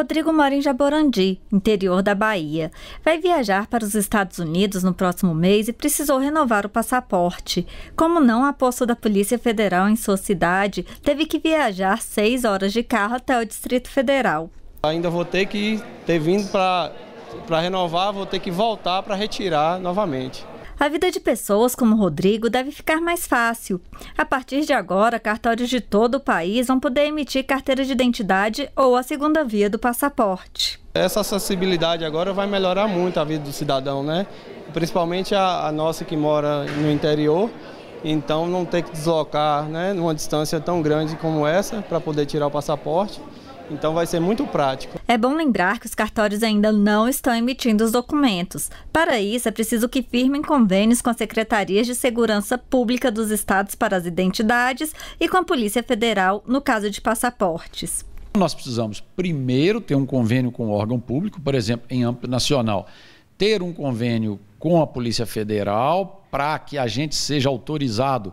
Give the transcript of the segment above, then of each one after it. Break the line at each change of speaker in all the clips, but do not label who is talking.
Rodrigo mora em Jaborandi, interior da Bahia. Vai viajar para os Estados Unidos no próximo mês e precisou renovar o passaporte. Como não há posto da Polícia Federal em sua cidade, teve que viajar seis horas de carro até o Distrito Federal.
Ainda vou ter que ter vindo para renovar, vou ter que voltar para retirar
novamente. A vida de pessoas como Rodrigo deve ficar mais fácil. A partir de agora, cartórios de todo o país vão poder emitir carteira de identidade ou a segunda via do passaporte.
Essa acessibilidade agora vai melhorar muito a vida do cidadão, né? Principalmente a, a nossa que mora no interior. Então não ter que deslocar né, numa distância tão grande como essa para poder tirar o passaporte. Então vai ser muito prático.
É bom lembrar que os cartórios ainda não estão emitindo os documentos. Para isso, é preciso que firmem convênios com as secretarias de segurança pública dos estados para as identidades e com a Polícia Federal no caso de passaportes.
Nós precisamos primeiro ter um convênio com o órgão público, por exemplo, em âmbito nacional, ter um convênio com a Polícia Federal para que a gente seja autorizado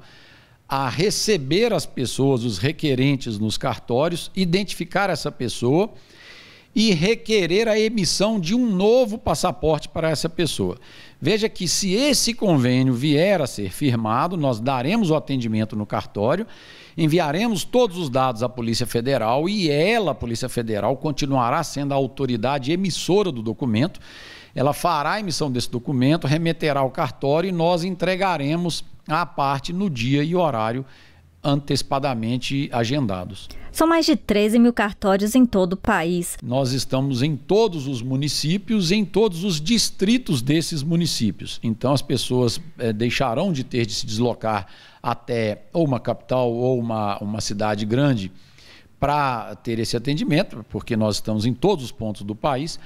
a receber as pessoas, os requerentes nos cartórios, identificar essa pessoa e requerer a emissão de um novo passaporte para essa pessoa. Veja que se esse convênio vier a ser firmado, nós daremos o atendimento no cartório, enviaremos todos os dados à Polícia Federal e ela, a Polícia Federal, continuará sendo a autoridade emissora do documento ela fará a emissão desse documento, remeterá ao cartório e nós entregaremos a parte no dia e horário antecipadamente agendados.
São mais de 13 mil cartórios em todo o país.
Nós estamos em todos os municípios, em todos os distritos desses municípios. Então as pessoas é, deixarão de ter de se deslocar até ou uma capital ou uma, uma cidade grande para ter esse atendimento, porque nós estamos em todos os pontos do país.